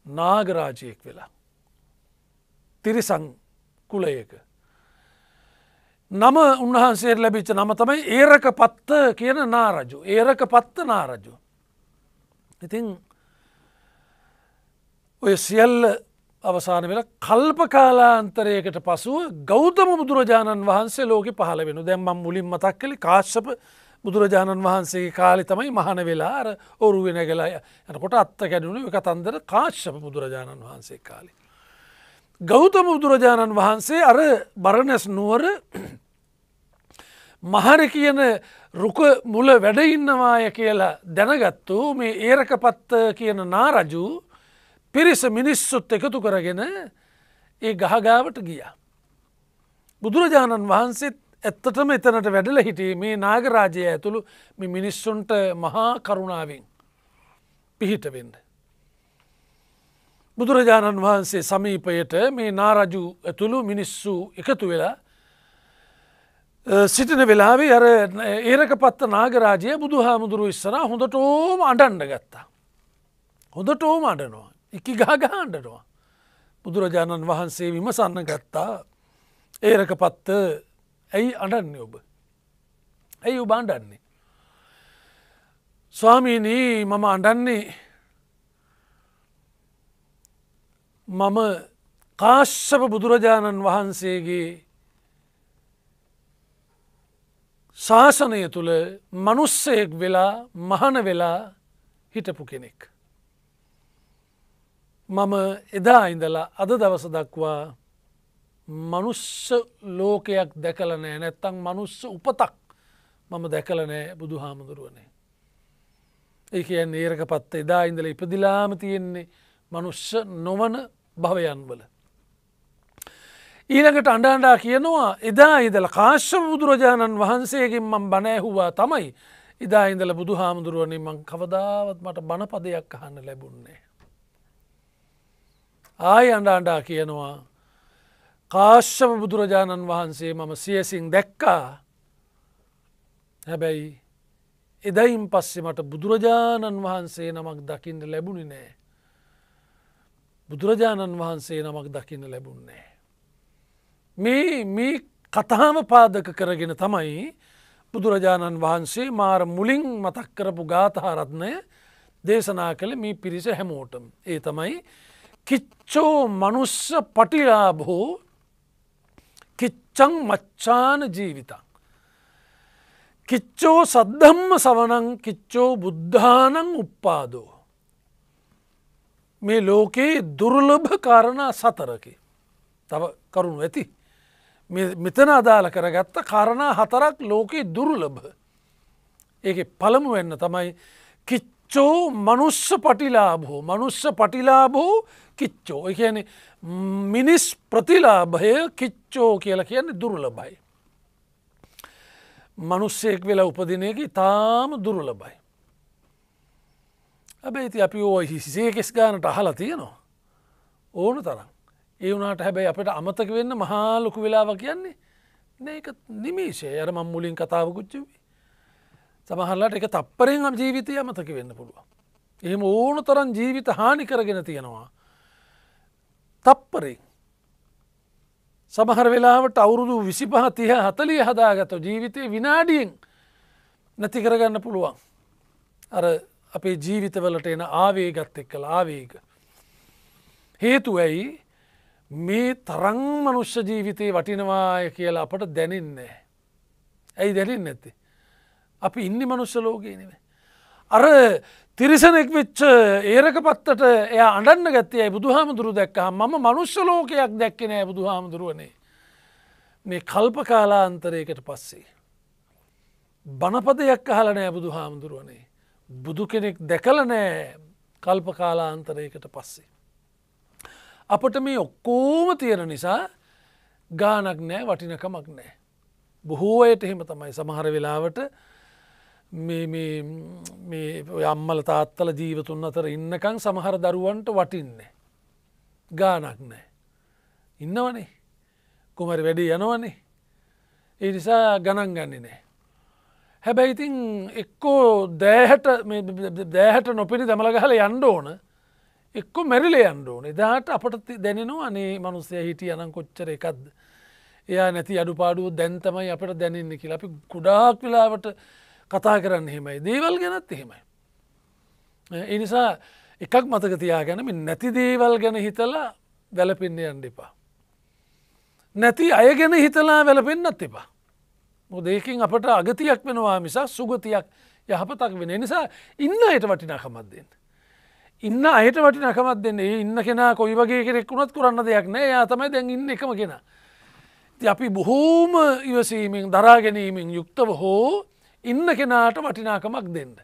නාගරාජයෙක් වෙලා. තිරිසං කුලයක නම උන්වහන්සේ ලැබිච්ච නම තමයි ඒරක පත්ත කියන නාරජු ඒරක පත්ත නාරජු. ඉතින් ඔය සියල්ල අවසාන වෙල කල්ප කාලාන්තරයකට පසුව ගෞතම බුදුරජාණන් වහන්සේ ලෝක පහල වෙන දැම්ම මුලින් මතක් කලි කාශ්‍යප බුදුරජාණන් වහන්සේගේ කාලි තමයි මහන වෙලා අර ඔරු වෙන කලාය යනකොට අත්ත කැඩුණු එක තන්දර කාශ්‍යප බුදුරජාණන් වහන්සේ කාලි. ගෞතම බුදුරජාණන් වහන්සේ අර බරණැස් නුවර මහර කියන රුක මුල වැඩඉන්නවාය කියලා දැනගත්තු මේ ඒරකපත්ත කියන නාරජු පිරිස මිනිස්සුත් එකතු කරගෙන ඒ ගහගාවට ගිය. බුදුරජාණන් වහන්සේත් ඇත්තටම එතනට වැඩල හිටියේ මේ නාගරාජය ඇතුළු මිනිස්සුන්ට මහා කරුණාවෙන් පිහිටවෙන්න. බුදුරජාණන් වහන්සේ සමීපයට මේ නාරජු ඇතුළු මිනිස්සු එකතු වෙලා සිටින වෙලාවේ අර ඒරක පත්ත නාගරාජය බුදු හාමුදුරු ඉස්සර හොඳට ඕම අඩන්ඩ ගත්තා. හොඳට ඕම අඩනවා. එකි ගාගහ අඩනවා. බුදුරජාණන් වහන්සේ විමසන්න ගත්තා ඒරක පත්ත ඇයි අඩන්නේ ඔබ. ඇයි ඔබ අඩන්නේ. ස්වාමීනී මම අඩන්නේ මම කාශ්‍යප බුදුරජාණන් වහන්සේගේ ශාසනය තුළ මනුස්සයෙක් වෙලා මහන වෙලා හිටපු කෙනෙක්. මම එදා ඉඳලා අද දවස දක්වා මනුස්ස ලෝකයක් දැකලනෑ නැත්තං මනුස්ස උපතක් මම දැකලනෑ බුදු හාමුදුරුවනේ. ඒ කියන් ඒරක පත්ත එදා ඉඳල ඉපදිලාම තියෙන්නේ මනුස්ස නොවන භවයන්වල. ඊළඟට අඩාඩා කියනවා එදා ඉදල කාශ්‍ය බුදුරජාණන් වහන්සේගෙන් මං බනෑහුවා තමයි ඉදා ඉඳල බුදු හාමුදුරුවනින් මං කවදාවත් මට බණපදයක් අහන්න ලැබුන්නේ. ආය අඩාඩා කියනවා කාශ්‍යප බුදුරජාණන් වහන්සේ මම සියසින් දැක්කා හැබැයි එදයින් පස්සේ මට බුදුරජාණන් වහන්සේ නමක් දකින්න ලැබුණි නෑ. බුදුරජාණන් වහන්සේ නමක් දකින්න ලැබුන්නේ. මේ මේ කතහාම පාදක කරගෙන තමයි බුදුරජාණන් වහන්සේ මාර මුලින් මතක් කරපු ගාථහරත්නය දේශනා කළ මේ පිරිස හැමෝටම. ඒ තමයි කිච්චෝ මනුස්ස පටිලාබෝ කිච්චං මච්චාන ජීවිතං. කිච්චෝ සද්ධම්ම සවනං කිච්චෝ බුද්ධානං උප්පාදෝ. මේ ලෝකයේ දුර්ලභ කාරණ සතරකි. තව කරුණු ඇති. මෙතන අදාළ කරගත්ත කරණා හතරක් ලෝකයේ දුර්ලභ. ඒ පළමු වෙන්න තමයි කිච්චෝ මනුස්්‍ය පටිලාබහෝ මනුස්්‍ය පටිලාබෝ කිච්චෝ එක කියන්නේ මිනිස් ප්‍රතිලාභය කිච්චෝ කියලා කියන්නේ දුර්ලබයි. මනුස්සෙක් වෙලා උපදිනයක තාම දුර්ලබයි. ඇබේ ති අපි ඕ හිසේ කෙස් ගානට අහලා තියෙනවා ඕන තරම්. ඒ වුණට හැබැයි අපට අමතක වෙන්න මහාලොකු වෙලාව කියන්නේ ඒක නිමේෂය යර මං මුලින් කතාවකුච්චවී. සමහරලාට එක තප්පරෙන් අම් ජීවිතය අමතක වෙන්න පුළුවන්. එහෙම ඕනු තරන් ජීවිත හානි කරගෙන තියෙනවා. තප්පරෙන් සමහර වෙලාවට අවුරුදු විසිපහ තිය හතලිය හදාගත ජීවිතය විනාඩියෙන් නැති කරගන්න පුළුවන්. අර අපේ ජීවිතවලට එන ආවේගත් එක්කළ ආවේග. හේතු ඇයි මේ තරං මනුෂ්‍ය ජීවිතය වටිනවාය කියලා අපට දැනන්නේ. ඇයි දැනින් නැති. අපි ඉන්න මනුෂ්‍ය ලෝකයනෙවේ. අර තිරිසනෙක් වෙච්ච ඒරක පත්තට එය අඩන්න ගත්තේ බුදු හාමුදුරු දැක්ක මම මනුෂ්‍ය ලෝකයක් දැක්කනෑ බුදු හාමුදුරුවනේ. මේ කල්ප කාලාන්තරයකට පස්සේ. බණපදයක් අහලනෑ බුදු හාමුදුරුවනේ. බුදු කෙනෙක් දැකලනෑ කල්ප කාලාන්තරයකට පස්සේ. අපට මේ ඔක්කෝම තියෙන නිසා ගානක් නෑ වටිනකමක් නෑ. බොහෝයට එහෙම තමයි සමහර වෙලාවට අම්මල තාත්තල ජීවතුන් අතර ඉන්නකං සමහර දරුවන්ට වටින්නේ. ගානක් නෑ. ඉන්නවනේ කුමරි වැඩි යනවනේ. ඒ නිසා ගණන් ගන්නේ නෑ. හැබැයිඉතින් එක්කෝ දෑහට දෑහට නොපිරි දමළගහල යන්ඩ ඕන එක්කො මැරිල යන්න ඕන එදාට අපට දැනෙනවා අනේ මනුස්සය හිටිය අනම් කොච්චර එකක්ද එයා නැති අඩුපාඩුව දැන්තමයි අපට දැනන්න කියලා අපි ගුඩාක් වෙලාවට කතා කරන්න හෙමයි දේවල් ගැනත් එහෙමයි. එනිසා එකක් මතක තියා ගැනම නැති දේවල් ගැන හිතලා වැලපෙන්න්නේ යන්න එපා. නැති අය ගැන හිතලා වැලපෙන්න්නත් එපා. මොදේකින් අපට අගතියක් වෙනවා මිසා සුගතියක් යහපතක් වෙන නිසා ඉන්න අයට වටිනා කමත් දෙන්න. ඉන්න අයට වටිනකමත් දෙන්නේ ඉන්න කෙන කොයි වගේ කෙනෙක්ුණත් කරන්න දෙයක් නෑ යා තමයි දැන් ඉන්න එකම කෙන. අපි බොහෝම ඉවසීමෙන් දරාගැනීමෙන් යුක්තව හෝ ඉන්න කෙනාට වටිනාකමක් දෙන්න.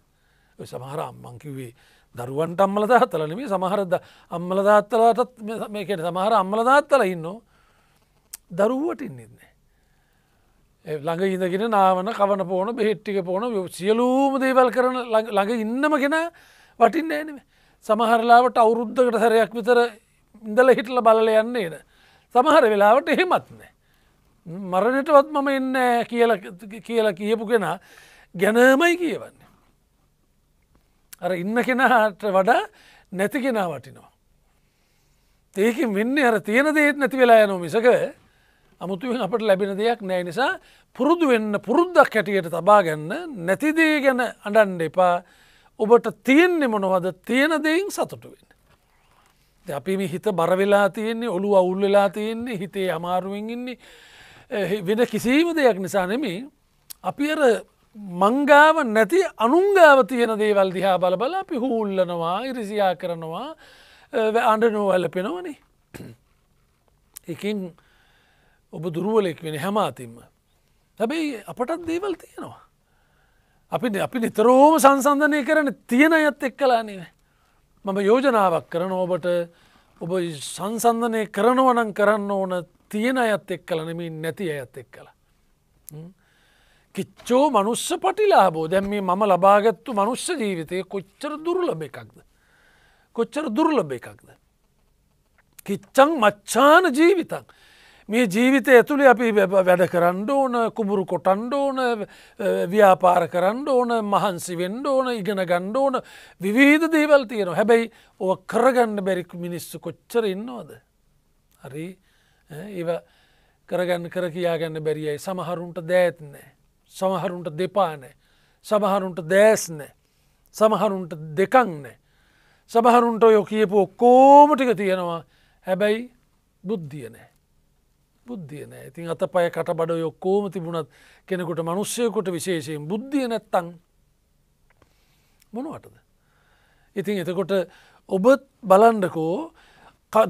සමහර අම්මංකිවේ දරුවන්ට අම්මල දාත්තලනමේ සමහරද අම්මල දාත්තලාටත් මේකට සමහර අම්මල දාත්තල ඉන්න දරුවට ඉන්නෙන්නේ. ළඟ ඉඳගෙන නාවන කවන පෝන බෙහෙට්ටික පෝන සියලූම දේවල් කරන ළඟ ඉන්නම කෙන වටින්න ඇනවේ. සමහරලාවට අවුරුද්ධකට සැරයක් විතර ඉඳල හිටල බලල යන්න එන. සමහර වෙලාවට එහෙමත්නෑ. මරණටවත් මම එන්න කියලා කියපු කෙනා ගැනමයි කියවන්නේ. අර ඉන්න කෙනාට වඩා නැති කෙනා වටිනවා. ඒකින් වෙන්න අර තියෙන දේත් නැති වෙලා යනු මිසක අමුතුවෙන් අපට ලැබෙන දෙයක් නෑ නිසා පුරුදු වෙන්න පුරුද්දක් හැටියට තබා ගන්න නැතිදේ ගැන අඩන්ඩ එපා ඔබට තියෙන්නේ මොනවද තියෙන දෙයින් සතුටු වෙන්න. අපි මේ හිත බරවෙලා තියෙන්නේ ඔලු අවුල් වෙලා තියෙන්නේ හිතේ අමාරුවෙන් ඉන්නේ වෙන කිසිීම දෙයක් නිසා නෙමි අපි අර මංගාව නැති අනුංගාව තියෙන දේවල් දිහා බල බල අපි හූල්ලනවා ඉරිසියා කරනවා අඩනුවල්ල පෙනවනේ එකින් ඔබ දුරුවලෙක් වෙන හැමාතින්ම හැබැයි අපටත් දේවල් තියෙනවා අපි අපි නිතරෝම සංසන්ධනය කරන තියෙන අයත් එක්කලා නව. මම යෝජනාවක් කරන ඔබට ඔබ සංසන්ධනය කරනවනන් කරන්න ඕන තියෙන අයත් එක් කල නෙමින් නැති අයත් එක් කළ. කිච්චෝ මනුස්ස පටිලාබෝ දැම් මේ මම ලබාගත්තු මනුස්්‍ය ජීවිතය කොච්චර දුර්ලබ එකක්ද. කොච්චර දුර්ලබ එකක්ද. කිච්චං මච්චාන ජීවිතන්. මේ ජීවිතය ඇතුළි අපි වැඩ කරන්න ඕන කුඹුරු කොටන්ඩ ඕන ව්‍යාපාර කරන්න ඕන මහන්සි වෙන්ඩ ඕන ඉගෙන ගණ්ඩ ඕන විවිධ දේවල් තියෙන හැබැයි ඕ කරගන්න බැරික් මිනිස්සු කොච්චර ඉන්නවාද. හරි ඒව කරගන්න කර කියාගන්න බැරියයි සමහරුන්ට දෑත්නෑ. සමහරුන්ට දෙපානෑ. සමහරුන්ට දෑස්නෑ. සමහරුන්ට දෙකංනෑ. සමහරුන්ට යො කියපු ඔක්කෝමටික තියෙනවා හැබැයි බුද්ධියනෑ. බුද්ධිය නෑ ඉතින් අත පය කටබඩ යොක්කෝම තිබුණත් කෙනෙකුට මනුස්්‍යයකොට විශේෂයෙන් බුද්ධිය නැත්තං මොනවටද. ඉතින් එතකොට ඔබත් බලන්ඩකෝ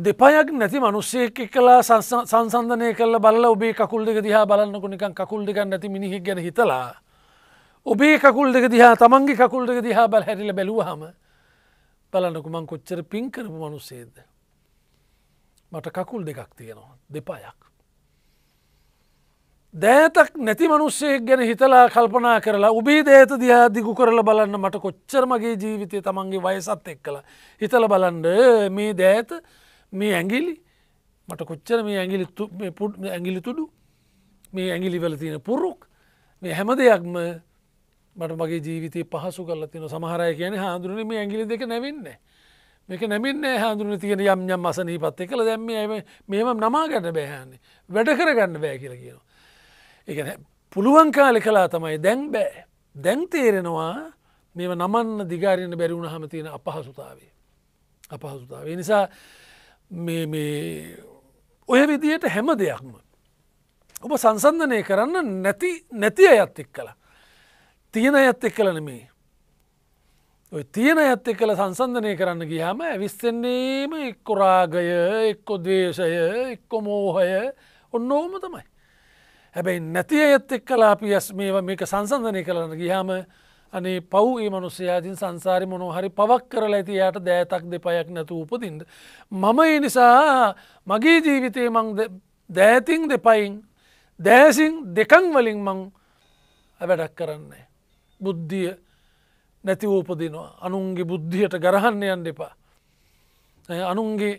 දෙපයක් නැති මනුස්සයෙක් කලා සංසන්ධනය කල බල ඔබේ කකුල් දෙක දිහා බලන්නකු නිකන් කකුල් දෙක නැති මිනිහෙක් ගැන හිතලා. ඔබේ කකුල් දෙක දිහා තමන්ගේ කකුල් දෙක දිහා බල හැරිල බැලූහම බලන්නකු මං කොච්චර පින් කරපු මනුස්සේද. මට කකුල් දෙකක් තියෙනවා දෙපායක්. දෑතක් නැති මනුස්සෙක් ගැන හිතලා කල්පනා කරලා උබේ දේත දිහා දිගු කරල බලන්න මට කොච්චරමගේ ජීවිතය තමන්ගේ වයසත් එක් කළ හිතල බලන්ඩ මේ දෑත මේ ඇගිලි මට කොච්චර මේ ඇගිලි තුඩු මේ ඇගිලි වල තියෙන පුරුක් මේ හැම දෙයක්ම මට මගේ ජීවිතය පහසු කල තින සමහරය කියන හාදුරන මේ ඇගිලි දෙක නැවෙන්න මේක නැමින් හාදුරන තියෙන යම් යම් අසනී පත්ත කළ දැම්ම මේම නමා ගන්න බෑහන්නේ වැඩ කරගන්න බෑ කියලා කියනවා එක පුළුවන් කාලෙ කලා තමයි දැන් බෑ දැන් තේරෙනවා මෙම නමන්න දිගාරන්න බැරිවුණ හම තියෙන අපහසුතාවේ අපහසුතාවේ නිසා ඔය විදියට හැම දෙයක්ම ඔබ සංසන්ධනය කරන්න නැති නැති අයත් එක් කළ තියෙන ඇත් එක් කළ නෙමේ ඔය තියෙන ඇත් එක් කළ සංසන්ධනය කරන්න ගියාම ඇවිස්සන්නේම එක්කොරාගය එක්කො දේශය එක්කො මෝහය ඔන්න ඕම තමයි හැබැයි නැති ඒත් එක්කලා පියස් මේ මේක සංසන්ධනය කරන ගිහාම අනේ පව් ඒ මනුස්සයාතින් සංසාරි මොනෝ හරි පවක් කරලා ඇති යායට දෑතක් දෙපයක් නැතු උපදින්ට. මම ඒ නිසා මගේ ජීවිතයේ මං දෑතින් දෙපයින් දෑසින් දෙකං වලින් මං වැඩක් කරන්නේ. බුද්ධිය නැති වූපදිනවා අනුන්ගේ බුද්ධියට ගරහන්න යන්න එපා. අනුන්ගේ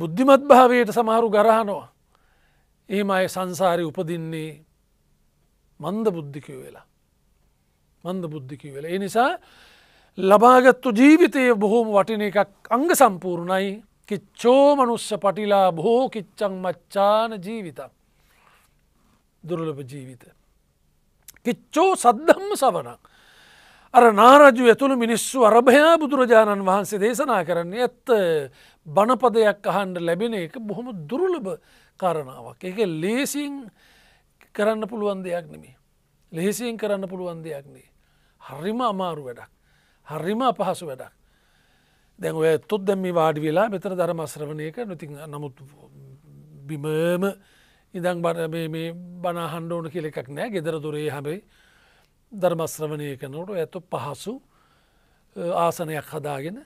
බුද්ධිමත් භාවයට සමහරු ගරහනවා. එහෙම අය සංසාරය උපදින්නේ මන්ද බුද්ධිකය වෙලා. මන්ද බුද්ධිකය වෙලා. ඒ නිසා ලබාගත්තු ජීවිතය බොහෝම වටින එකක් අංග සම්පූර්ණයි කිච්චෝ මනුස්ස පටිලා බොහෝ කිච්චං මච්චාන ජීවිත දුර්ලභ ජීවිත. කිච්චෝ සද්ධම්ම සවනක්. අර නාරජු ඇතුළු මිනිස්සු අරභයා බුදුරජාණන් වහන්සේ දේශනා කරන්නේ ඇත්ත බණපදයක් අහන්ඩ ලැබෙන එක බොහොම දුර්ලභ කාරණාවක්. එක ලේසින් කරන්න පුළුවන් දෙයක් නෙමේ. ලෙහෙසියෙන් කරන්න පුළුවන් දෙයක් නේ. හරිම අමාරු වැඩක්. හරිම අපහසු වැඩක්. දැන් ඔය තුත් දැම්ම වාඩි වෙලා මෙතර ධර්මස්ශ්‍රවණයක නොතින් නමුත් බිමම ඉඳං මේ බනාහන්ඩ ඕන කෙ එකක් නෑ ගෙදර දුරේ හැබයි ධර්මස්ශ්‍රවණය කනට ඇතු පහසු ආසනයක් හදාගෙන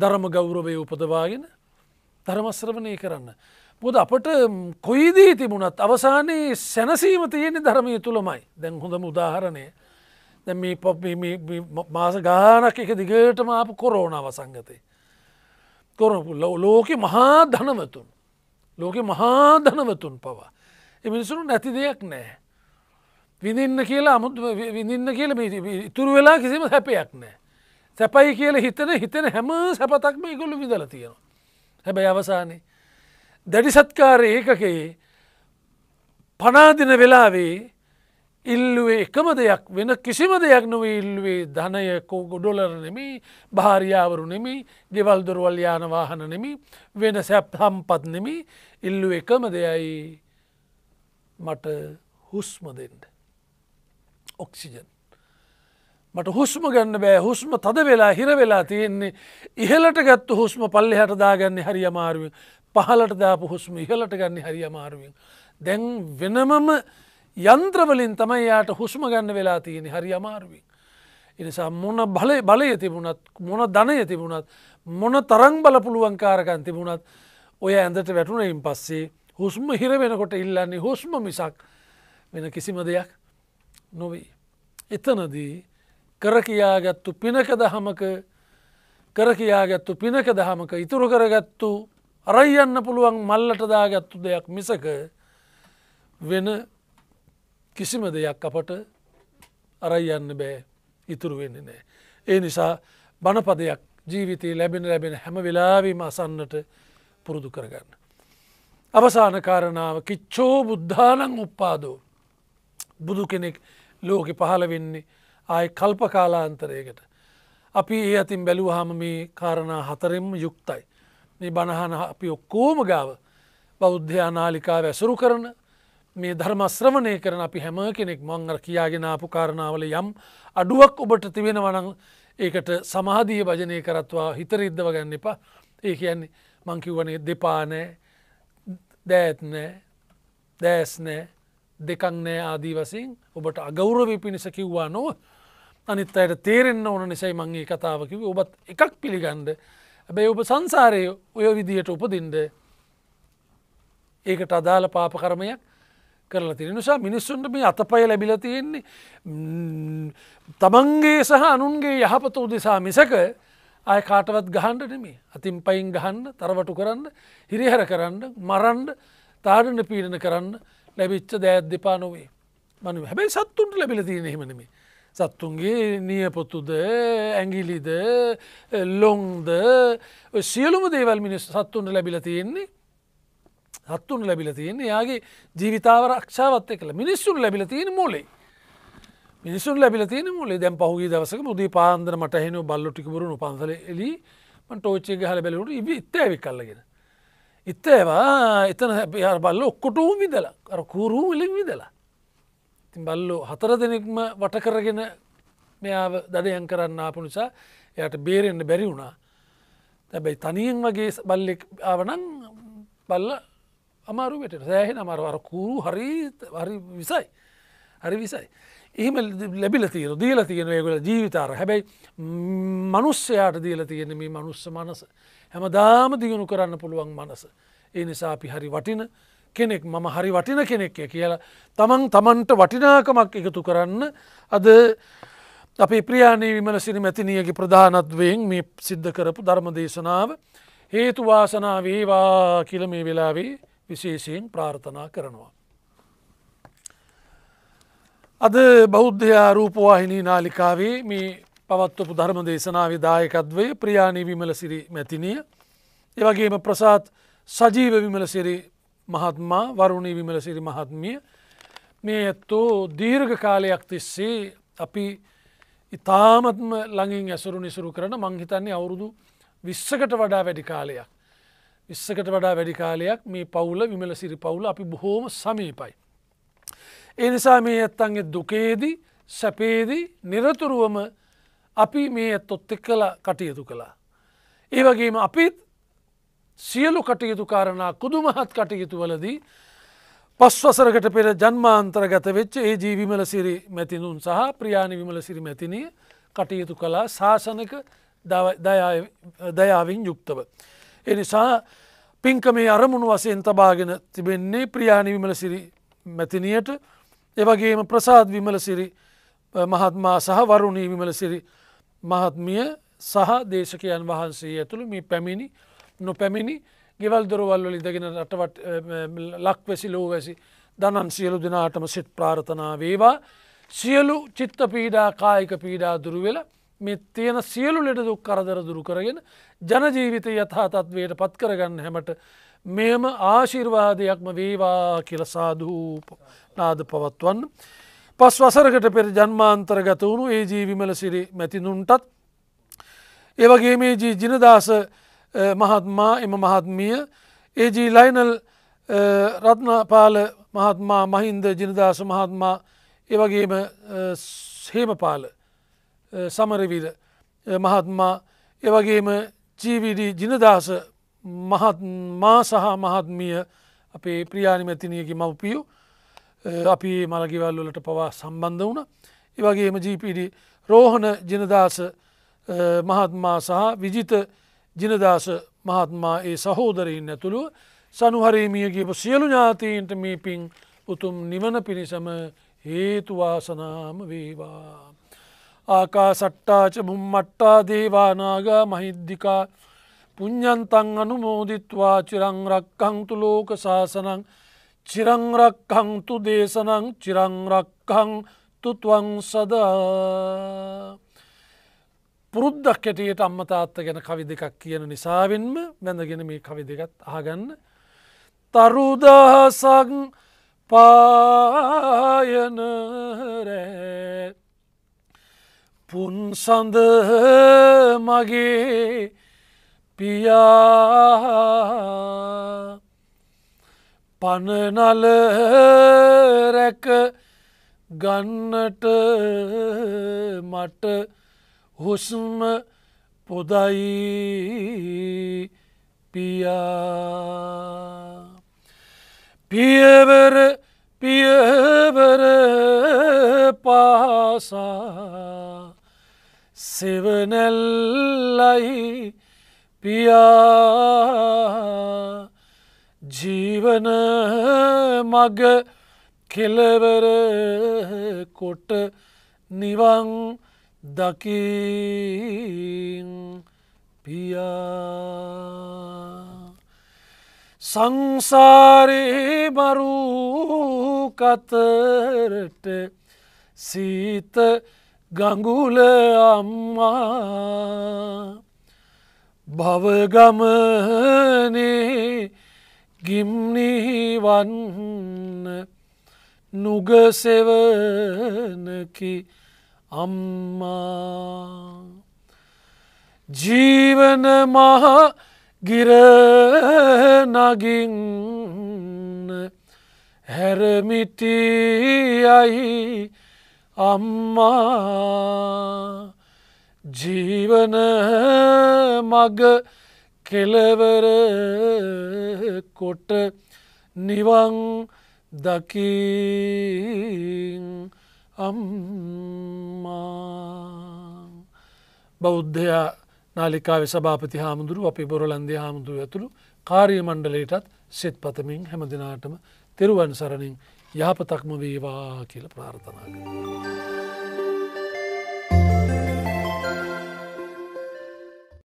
ධර්ම ගෞරවය උපදවාගෙන ධර්මස්ශ්‍රවණය කරන්න. පුද අපට කොයිදී තිබුණත් අවසානයේ සැනසීම තියෙන ධර්මය තුළමයි දැන් හොඳම උදාහරණය දැ මේ පොප් මාස ගානක් එක දිගටම අප කොරෝනාව සංගතය. කොරපුල්ල ලෝකෙ මහා ධනවතුන් ලෝකෙ මහා ධනවතුන් පවා. එමිනිසුරු නැති දෙයක් නෑ. විඳන්න කියලා අමුත් විඳන්න කියල ඉතුරු වෙලා කිසිම හැපයක් නෑ. සැපයි කියල හිතන හිතන හැම සැපතක්ම ඉගොලු විදල තියෙනවා. හැබැයි අවසානයේ දැඩි සත්කාර ඒකකයේ පනාදින වෙලාවේ ඉල්ලුවේ එකම දෙයක් වෙන කිසිම දෙයක් නොවේ ඉල්ලුවේ ධනයකෝ ගොඩොලර නෙමි භාරියාවරු නෙමි ගෙවල් දොරවල් යාන වාහන නෙමි වෙන සැප් හම්පත් නෙමි ඉල්ලු එකම දෙයයි මට හුස්ම දෙන්න. ඔක්සිජන්. මට හුස්ම ගන්න බෑ හුස්ම තද වෙලා හිර වෙලා තියෙන්නේ ඉහලට ගත්තු හුස්ම පල්ලෙ හටදාගන්න හරි අමාරුවෙන් පහලට දාපු හුස්ම ඉහලට ගන්න හරි අමාරුවෙන්. දැන් වෙනමම යන්ත්‍රවලින් තමයි යාට හුස්ම ගන්න වෙලා තියෙන හරි අමාරුවෙන්. එනිසා මොන බලය බලය තිබුණත් මොන ධනය තිබුණත් මොන තරං බල පුළුවන්කාරකන් තිබුණත් ඔය ඇඳට වැටුනයින් පස්සේ හුස්ම හිර වෙනකොට ඉල්ලන්නේ හුස්ම මිසක් වෙන කිසිම දෙයක් නොවී. එතනදී කරකයාගත්තු පිනක දහමක කරකයාගත්තු පිනක දහමක ඉතුරු කරගත්තු අරයියන්න පුළුවන් මල්ලට දාගත්තු දෙයක් මිසක වෙන කිසිම දෙයක් අපට අරයියන්න බෑ ඉතුරු වෙන්න නෑ. ඒ නිසා බණපදයක් ජීවිතය ලැබෙන ලැබෙන හැම වෙලාවීම අසන්නට පුරුදු කරගන්න. අවසාන කාරණාව කිච්චෝ බුද්ධානං උප්පාදෝ. බුදු කෙනෙක් ලෝකෙ පහළ වෙන්නේ ආය කල්ප කාලාන්තරයකට. අපි ඒ අතින් බැලූ හාම මේ කාරණා හතරෙන්ම යුක්තයි. මේ බණහන අපි ඔක්කෝම ගාව බෞද්ධයා නාලිකා වැසුරු කරන මේ ධර්මශ්‍රවණය කරන අපි හැම කෙනෙක් මංගර කියාගෙන ආපු කාරණාවල යම් අඩුවක් ඔබට තිබෙන වනං ඒකට සමාධිය භජනය කරත්වා හිතරිද්දව ගන්න එපා ඒ කියන්නේ මංකිවනේ දෙපානෑ දෑත්නෑ දෑස්නෑ දෙකක් නෑ ආදී වසින් ඔබට අගෞරවය පිණිස කිව්වා නොව අනිත් අයට තේරෙන්න්න ඕන නිසයි මංගේ කතාවකිව ඔබත් එකක් පිළිගන්ඩ ඇබැයි ඔබ සංසාරය ඔය විදිහට උපදින්ට ඒකට අදාළ පාප කරමයක් කරලා තින නිසා මිනිස්සුන්ට මේ අතපය ලැබිල තියෙන්නේ තමන්ගේ සහ අනුන්ගේ යහපත උදෙසා මිසක ආය කාටවත් ගහන්ඩ නෙමේ අතින් පයින් ගහන්න තරවටු කරන්න හිරිහර කරන්න මරන්ඩ තාඩන පීඩන කරන්න ලැබිච්ච දෑත් දෙපා නොවේ මනු හැබැයි සත්තුන්ට ලැබිල තියෙන හෙමනමේ සත්තුන්ගේ නියපොතුද ඇගිලිද ලොංද සියලුම දේවල් මිනිස් සත්තුන්ට ලැබිල තියෙන්නේ සත්තුන් ලැබිල තියෙන්නේ යාගේ ජීවිතාව රක්ෂාවත් කළ මිනිස්සුන් ලැබිල තියෙන මූලේ මිනිසුන් ලැබිල තියෙන මුලේ දැන් පහුගේ දවසක මුදී පාන්දර මට හෙන බල්ලොටිකපුරුණු පන්සල එලි මට ෝච්චේ හල බැලවුට ඉබ ඉත්තෑවි කල්ලගෙන ඉත්තේවා එතන හැපිහර බල්ල ඔක්කොටූම් විදලා අර කුරුම් එලින් විදලා ඉතින් බල්ලෝ හතර දෙනෙක්ම වටකරගෙන මෙයාව දඩයන් කරන්න ආපු නිසා එයට බේරෙන්න්න බැරි වුණා තැබැයි තනියෙන් වගේ බල්ලෙක් ආවනන් බල්ල අමාරුවට සෑහෙන අමාරවර කූරු හරි හරි විසයි හරි විසයි එහම ලැබිල තීර දීල තියෙන ඒගොල ජීවිතාර හැබැයි මනුස්්‍යයාට දීල තියෙන මේ මනුස්ස මනස හැම දාම දියුණු කරන්න පුළුවන් මනස ඒ නිසා අපි හරි වටින කෙනෙක් මම හරි වටින කෙනෙක්ය කියලා තමන් තමන්ට වටිනාකමක් එකතු කරන්න අද අපි ප්‍රියාණී විමලසිරි මැතිනියගේ ප්‍රධානත්වයෙන් මේ සිද්ධ කරපු ධර්ම දේශනාව හේතු වාසනාවේවා කියල මේ වෙලාවේ විශේෂයෙන් ප්‍රාර්ථනා කරනවා. අද බෞද්ධයා රූපවාහිනී නාලිකාවේ මේ පවත්වපු ධර්ම දේශනාවේ දායකත්වේ ප්‍රියාණී විමලසිරි මැතිනිය. එවගේම ප්‍රසාත් සජීව විමලසිරි මහත්මා වරුණ විමලසිරි මහත්මිය මේ ඇත්තෝ දීර්ඝ කාලයක් තිස්සේ අපි ඉතාමත්ම ළඟින් ඇසුරු නිසුරු කරන මංහිතන්නේ අවුරුදු විශ්සකට වඩා වැඩි කාලයක්. විශ්සකට වඩා වැඩි කාලයක් මේ පවුල විමල සිරි පවුල අපි බොහෝම සමීපයි. ඒ නිසා මේ ඇත්තන්ගේ දුකේදී සැපේදී නිරතුරුවම අපි මේ ඇත්තොත් එක් කලා කටයුතු කළා. ඒ වගේම අපිත් සියලු කටයුතු කාරණා කුදුමහත් කටයුතු වලදී පස්වසරකට පෙර ජන්මාන්තරගත වෙච්ච ඒ ජී විමල සිරි මැතිනුන් සහ ප්‍රියාණි විමල සිරි මැතිනය කටයුතු කලා ශාසනක දයාවෙන් යුක්තව. එනිසා පින්කමේ අරමුණු වසයෙන් තබාගෙන තිබෙන්නේ ප්‍රියාණි විමල සිරි මැතිනියට එවගේම ප්‍රසාද් විමල සිරි මහත්මා සහ වරුණී විමල සිරි මහත්මිය සහ දේශකයන් වහන්සේ ඇතුළු මේ පැමිණි නොපැමිණි ගෙවල් දොරවල්වල ඉදගෙන රටවට ලක්වැසි ලෝවැසි දනන් සියලු දෙනාටම සිත් ප්‍රාර්ථනා වේවා. සියලු චිත්ත පීඩා කායික පීඩා දුරුවෙල මෙ තියෙන සියලු ලෙඩ දුක් කරදර දුරු කරගෙන ජනජීවිත යථාතත්වයට පත්කරගන්න හැමට මෙම ආශිර්වාදයක්ම වේවා කියල සාධූප නාද පවත්වන්න. පස් වසරකට පෙර ජන්මාන්තරගත වුණු ඒ ජීවිමල සිරි මැතිනුන්ටත්. ඒවගේ මේ ජී ජිනදාස මහත්මා එම මහත්මිය ඒජී ලයිනල් රත්නපාල මහත්මා මහින්ද ජිනදාස මහත්මා ඒවගේම සේමපාල සමරවිර මහත්මා ඒවගේම ජීවිඩී ජිනදාස මහත්මා සහ මහත්මිය අපේ ප්‍රියානිමැතිනියකි මව්පියු අපි මළගිවල්ලට පවා සම්බන්ධ වුණ. ඒවගේම ජීපිඩි රෝහණ ජනදාස මහත්මා සහ විජිත ජිනදාස මහත්මා ඒ සහෝදරයින් ඇතුළු සනුහරීමියගේපු සියලු ඥාතීන්ට මේ පින් උතුම් නිවන පිණිසම හේතුවාසනාම වේවා. ආකා සට්ටාච බුම්මට්ටා දේවානාග මහිද්දිිකා පුං්ඥන්තන් අනුමෝදිත්වා චිරංරක්කංතු ලෝක සාසනං චිරංරක්කංතු දේශනං චිරංරක්කං තුතුවන් සදා පුරුද්දක් ඇටියට අම්ම තාත්ත ගැන කවි දෙකක් කියන නිසාවෙන්ම බැඳගෙන මේ කවි දෙකත් ආගන්න. තරුදහසක් පායනරෑ පුන්සඳ මගේ පියා පනනල රැක ගන්නට මට හුස්ම පොදයි පියා පියවර පියවර පාසා සෙවනැල්ලයි පියා ජීවන මග කෙලවර කොට නිවං දකින් පියා සංසාරයේ මරූ කතරට සීත ගඟුල අම්මා භවගමනේ ගිම්නිවන්න නුගසෙවනකි අම්මා ජීවන මහා ගිරනගින් හැරමිටියයි අම්මා ජීවන මග කෙලවර කොට නිවන් දකිින් අම්මා බෞද්ධයා නාලිකාව සභාපති හාමුදුරු අපි බොරලන්දේ හාමුදුරුව ඇතුළු කාරිය මණ්ඩලයටත් සෙත් පතමින් හැම දෙනාටම තෙරුවන් සරණින් යහපතක්ම වේවා කියල ප්‍රාර්ථනා.